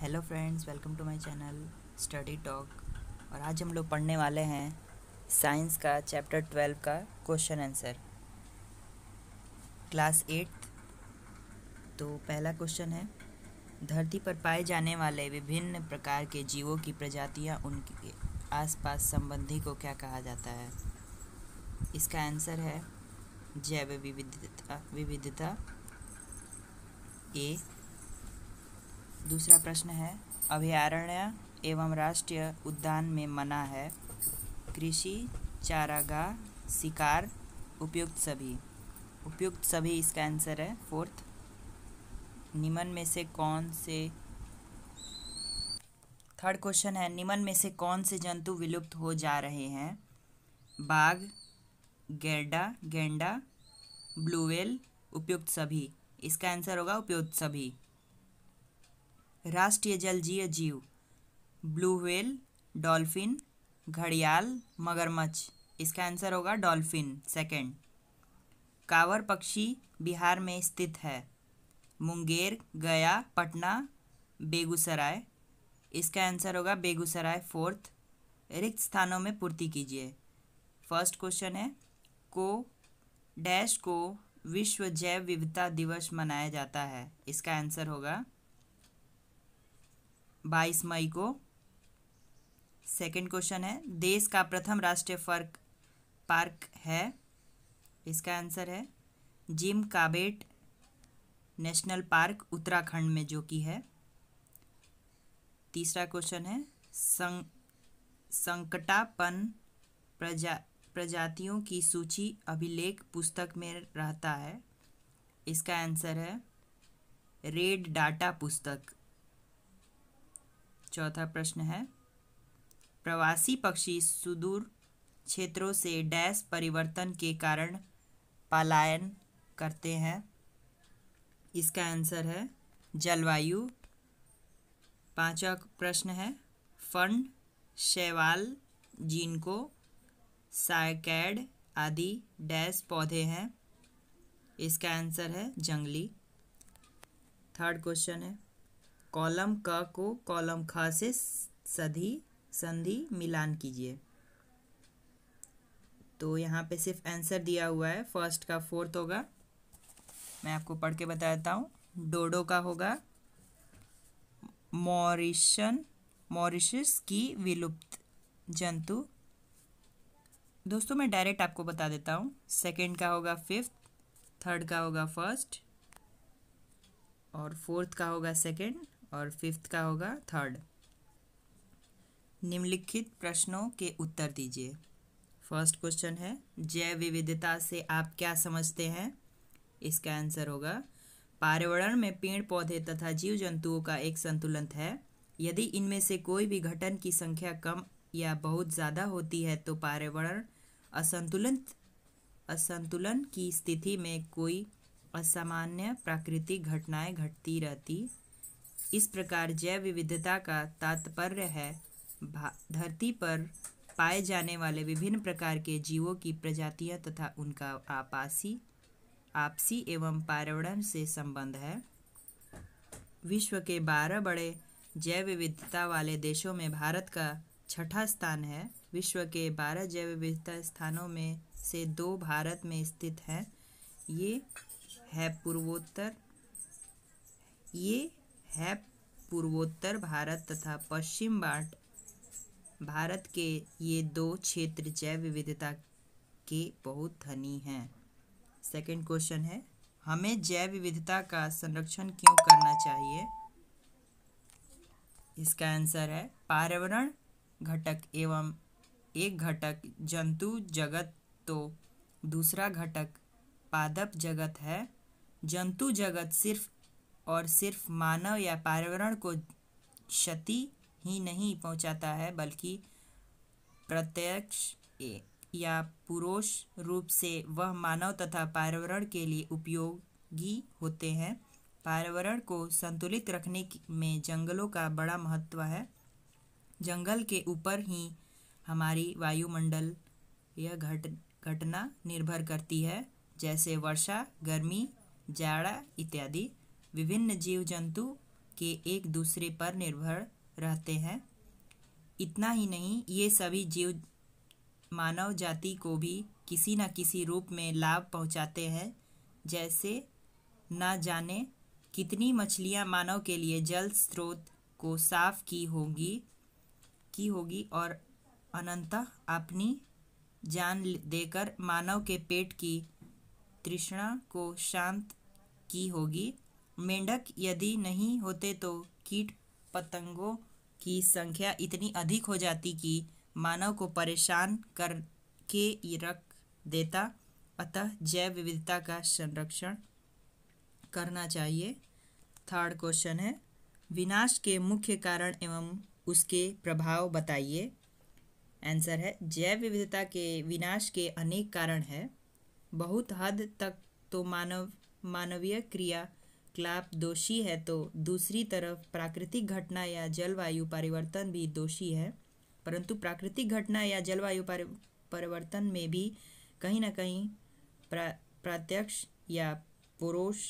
hello friends welcome to my channel study talk और आज हम लोग पढ़ने वाले हैं साइंस का चैप्टर ट्वेल्व का क्वेश्चन आंसर क्लास एट तो पहला क्वेश्चन है धरती पर पाए जाने वाले विभिन्न प्रकार के जीवों की प्रजातियां उनके आसपास संबंधी को क्या कहा जाता है इसका आंसर है जैव विविधता विविधता ए दूसरा प्रश्न है अभयारण्य एवं राष्ट्रीय उद्यान में मना है कृषि चारागाह शिकार उपयुक्त सभी उपयुक्त सभी इसका आंसर है फोर्थ निमन में से कौन से थर्ड क्वेश्चन है निमन में से कौन से जंतु विलुप्त हो जा रहे हैं बाघ गेंडा गेंडा ब्लूवेल उपयुक्त सभी इसका आंसर होगा उपयुक्त सभी राष्ट्रीय जलजीय जीव ब्लू व्हेल डॉल्फिन घड़ियाल मगरमच्छ इसका आंसर होगा डॉल्फिन सेकंड कावर पक्षी बिहार में स्थित है मुंगेर गया पटना बेगूसराय इसका आंसर होगा बेगूसराय फोर्थ रिक्त स्थानों में पूर्ति कीजिए फर्स्ट क्वेश्चन है को डैश को विश्व जैव विविधता दिवस मनाया जाता है इसका आंसर होगा बाईस मई को सेकंड क्वेश्चन है देश का प्रथम राष्ट्रीय फर्क पार्क है इसका आंसर है Jim Corbett national park Uttarakhand में जो कि है तीसरा क्वेश्चन है सं संकटापन प्रजा प्रजातियों की सूची अभिलेख पुस्तक में रहता है इसका आंसर है रेड डाटा पुस्तक चौथा प्रश्न है प्रवासी पक्षी सुदूर क्षेत्रों से डैश परिवर्तन के कारण पलायन करते हैं इसका आंसर है जलवायु पांचवा प्रश्न है फंड शैवाल जीन को साइकैड आदि डैश पौधे हैं इसका आंसर है जंगली थर्ड क्वेश्चन है कॉलम क को कॉलम ख से सधी संधि मिलान कीजिए तो यहाँ पे सिर्फ आंसर दिया हुआ है फर्स्ट का फोर्थ होगा मैं आपको पढ़ के बता देता हूँ डोडो का होगा मॉरिशन मॉरिशस की विलुप्त जंतु दोस्तों मैं डायरेक्ट आपको बता देता हूँ सेकंड का होगा फिफ्थ थर्ड का होगा फर्स्ट और फोर्थ का होगा सेकंड और फिफ्थ का होगा थर्ड निम्नलिखित प्रश्नों के उत्तर दीजिए फर्स्ट क्वेश्चन है जैव विविधता से आप क्या समझते हैं इसका आंसर होगा पर्यावरण में पेड़ पौधे तथा जीव जंतुओं का एक संतुलन है यदि इनमें से कोई भी घटन की संख्या कम या बहुत ज़्यादा होती है तो पर्यावरण असंतुलन असंतुलन की स्थिति में कोई असामान्य प्राकृतिक घटनाएं घटती रहती इस प्रकार जैव विविधता का तात्पर्य है धरती पर पाए जाने वाले विभिन्न प्रकार के जीवों की प्रजातियां तथा उनका आपासी आपसी एवं पर्यावरण से संबंध है विश्व के बारह बड़े जैव विविधता वाले देशों में भारत का छठा स्थान है विश्व के बारह जैव विविधता स्थानों में से दो भारत में स्थित हैं ये है पूर्वोत्तर ये है पूर्वोत्तर भारत तथा पश्चिम बाट भारत के ये दो क्षेत्र जैव विविधता के बहुत धनी हैं सेकंड क्वेश्चन है हमें जैव विविधता का संरक्षण क्यों करना चाहिए इसका आंसर है पर्यावरण घटक एवं एक घटक जंतु जगत तो दूसरा घटक पादप जगत है जंतु जगत सिर्फ और सिर्फ मानव या पर्यावरण को क्षति ही नहीं पहुंचाता है बल्कि प्रत्यक्ष या पुरुष रूप से वह मानव तथा पर्यावरण के लिए उपयोगी होते हैं पर्यावरण को संतुलित रखने में जंगलों का बड़ा महत्व है जंगल के ऊपर ही हमारी वायुमंडल यह घट घटना निर्भर करती है जैसे वर्षा गर्मी जाड़ा इत्यादि विभिन्न जीव जंतु के एक दूसरे पर निर्भर रहते हैं इतना ही नहीं ये सभी जीव मानव जाति को भी किसी न किसी रूप में लाभ पहुंचाते हैं जैसे न जाने कितनी मछलियां मानव के लिए जल स्रोत को साफ की होगी की होगी और अनंतः अपनी जान देकर मानव के पेट की तृष्णा को शांत की होगी मेंढक यदि नहीं होते तो कीट पतंगों की संख्या इतनी अधिक हो जाती कि मानव को परेशान करके रख देता अतः जैव विविधता का संरक्षण करना चाहिए थर्ड क्वेश्चन है विनाश के मुख्य कारण एवं उसके प्रभाव बताइए आंसर है जैव विविधता के विनाश के अनेक कारण है बहुत हद तक तो मानव मानवीय क्रिया क्लाप दोषी है तो दूसरी तरफ प्राकृतिक घटना या जलवायु परिवर्तन भी दोषी है परंतु प्राकृतिक घटना या जलवायु परिवर्तन में भी कहीं ना कहीं प्रत्यक्ष या परोक्ष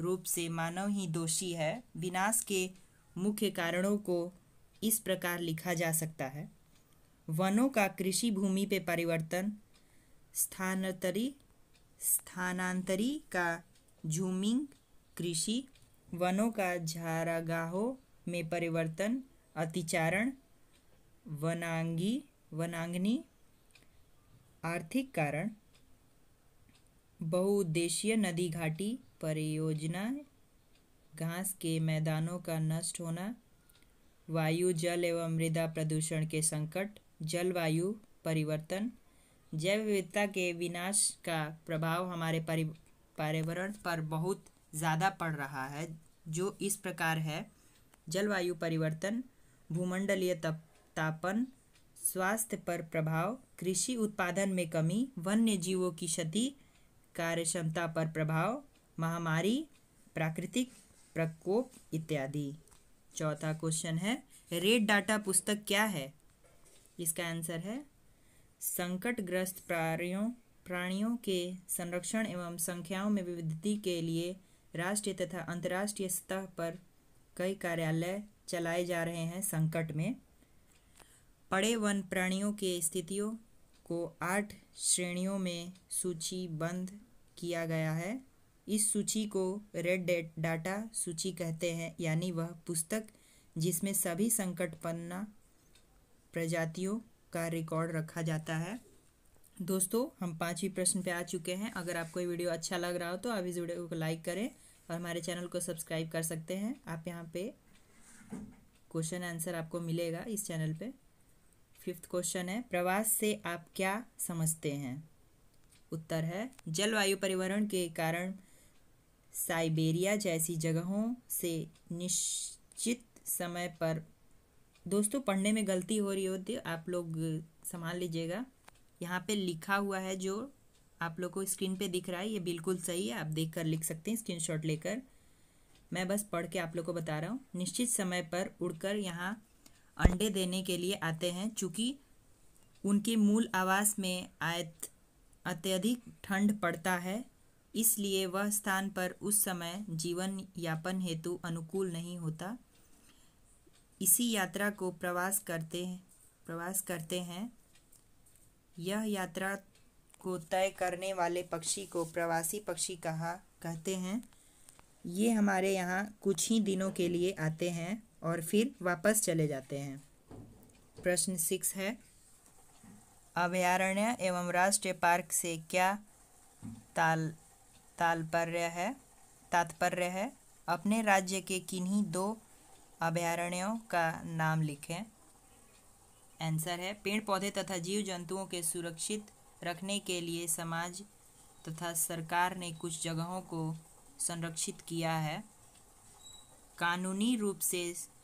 रूप से मानव ही दोषी है विनाश के मुख्य कारणों को इस प्रकार लिखा जा सकता है वनों का कृषि भूमि पे परिवर्तन स्थानांतरी स्थानांतरी का झूमिंग कृषि वनों का झारागाहों में परिवर्तन अतिचारण वनांगी वनांगनी आर्थिक कारण बहुउद्देशीय नदी घाटी परियोजनाएं घास के मैदानों का नष्ट होना वायु जल एवं मृदा प्रदूषण के संकट जलवायु परिवर्तन जैव विविधता के विनाश का प्रभाव हमारे पर्यावरण पर बहुत ज़्यादा पड़ रहा है जो इस प्रकार है जलवायु परिवर्तन भूमंडलीय तप तापन स्वास्थ्य पर प्रभाव कृषि उत्पादन में कमी वन्य जीवों की क्षति कार्यक्षमता पर प्रभाव महामारी प्राकृतिक प्रकोप इत्यादि चौथा क्वेश्चन है रेड डाटा पुस्तक क्या है इसका आंसर है संकटग्रस्त प्राणियों प्राणियों के संरक्षण एवं संख्याओं में विविधता के लिए राष्ट्रीय तथा अंतर्राष्ट्रीय स्तर पर कई कार्यालय चलाए जा रहे हैं संकट में पड़े वन प्राणियों के स्थितियों को आठ श्रेणियों में सूचीबद्ध किया गया है इस सूची को रेड डाटा सूची कहते हैं यानी वह पुस्तक जिसमें सभी संकट पन्ना प्रजातियों का रिकॉर्ड रखा जाता है दोस्तों हम पाँचवीं प्रश्न पे आ चुके हैं अगर आपको ये वीडियो अच्छा लग रहा हो तो आप इस वीडियो को लाइक करें और हमारे चैनल को सब्सक्राइब कर सकते हैं आप यहाँ पे क्वेश्चन आंसर आपको मिलेगा इस चैनल पे फिफ्थ क्वेश्चन है प्रवास से आप क्या समझते हैं उत्तर है जलवायु परिवहन के कारण साइबेरिया जैसी जगहों से निश्चित समय पर दोस्तों पढ़ने में गलती हो रही होती आप लोग संभाल लीजिएगा यहाँ पे लिखा हुआ है जो आप लोग को स्क्रीन पे दिख रहा है ये बिल्कुल सही है आप देख कर लिख सकते हैं स्क्रीनशॉट लेकर मैं बस पढ़ के आप लोग को बता रहा हूँ निश्चित समय पर उड़कर यहाँ अंडे देने के लिए आते हैं चूँकि उनके मूल आवास में आयत अत्यधिक ठंड पड़ता है इसलिए वह स्थान पर उस समय जीवन यापन हेतु अनुकूल नहीं होता इसी यात्रा को प्रवास करते हैं प्रवास करते हैं यह यात्रा को तय करने वाले पक्षी को प्रवासी पक्षी कहा कहते हैं ये हमारे यहाँ कुछ ही दिनों के लिए आते हैं और फिर वापस चले जाते हैं प्रश्न सिक्स है अभयारण्य एवं राष्ट्रीय पार्क से क्या ताल तात्पर्य है तात्पर्य है अपने राज्य के किन्हीं दो अभयारण्यों का नाम लिखें आंसर है पेड़ पौधे तथा जीव जंतुओं के सुरक्षित रखने के लिए समाज तथा सरकार ने कुछ जगहों को संरक्षित किया है कानूनी रूप से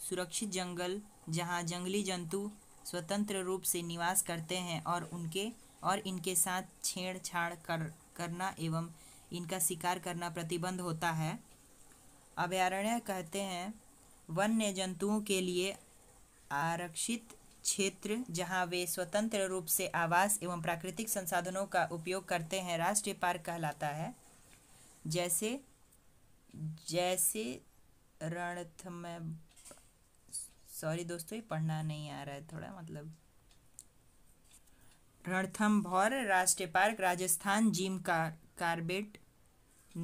सुरक्षित जंगल जहां जंगली जंतु स्वतंत्र रूप से निवास करते हैं और उनके और इनके साथ छेड़छाड़ कर करना एवं इनका शिकार करना प्रतिबंध होता है अभयारण्य कहते हैं वन्य जंतुओं के लिए आरक्षित क्षेत्र जहां वे स्वतंत्र रूप से आवास एवं प्राकृतिक संसाधनों का उपयोग करते हैं राष्ट्रीय पार्क कहलाता है जैसे जैसे रणथ में सॉरी दोस्तों ये पढ़ना नहीं आ रहा है थोड़ा मतलब भौर राष्ट्रीय पार्क राजस्थान जिम का Corbett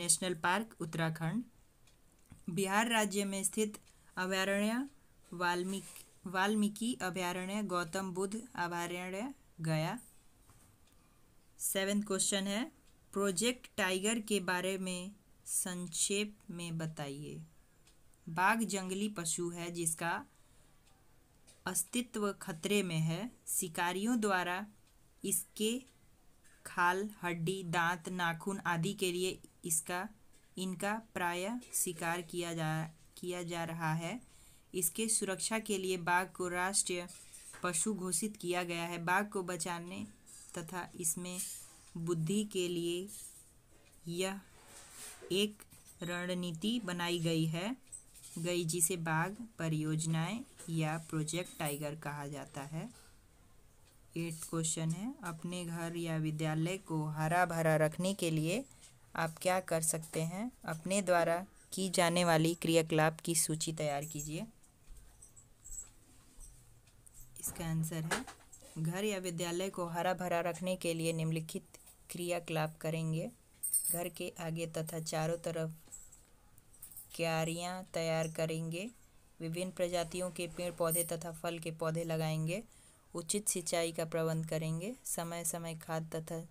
national park Uttarakhand Bihar राज्य में स्थित अभ्यारण्य वाल्मीकि वाल्मीकि अभ्यारण्य गौतम बुद्ध अभ्यारण्य गया सेवेंथ क्वेश्चन है प्रोजेक्ट टाइगर के बारे में संक्षेप में बताइए बाघ जंगली पशु है जिसका अस्तित्व खतरे में है शिकारियों द्वारा इसके खाल हड्डी दांत नाखून आदि के लिए इसका इनका प्राय शिकार किया जा किया जा रहा है इसके सुरक्षा के लिए बाघ को राष्ट्रीय पशु घोषित किया गया है बाघ को बचाने तथा इसमें बुद्धि के लिए यह एक रणनीति बनाई गई है गई जिसे बाघ परियोजनाएं या प्रोजेक्ट टाइगर कहा जाता है एट क्वेश्चन है अपने घर या विद्यालय को हरा भरा रखने के लिए आप क्या कर सकते हैं अपने द्वारा की जाने वाली क्रियाकलाप की सूची तैयार कीजिए इसका आंसर है घर या विद्यालय को हरा भरा रखने के लिए निम्नलिखित क्रियाकलाप करेंगे घर के आगे तथा चारों तरफ क्यारियाँ तैयार करेंगे विभिन्न प्रजातियों के पेड़ पौधे तथा फल के पौधे लगाएंगे उचित सिंचाई का प्रबंध करेंगे समय समय खाद तथा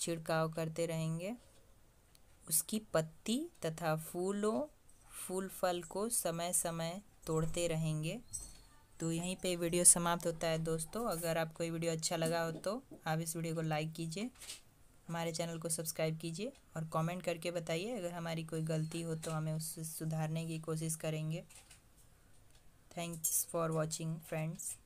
छिड़काव करते रहेंगे उसकी पत्ती तथा फूलों फूल फल को समय समय तोड़ते रहेंगे तो यहीं पे वीडियो समाप्त होता है दोस्तों अगर आपको ये वीडियो अच्छा लगा हो तो आप इस वीडियो को लाइक कीजिए हमारे चैनल को सब्सक्राइब कीजिए और कमेंट करके बताइए अगर हमारी कोई गलती हो तो हमें उससे सुधारने की कोशिश करेंगे थैंक्स फॉर वॉचिंग फ्रेंड्स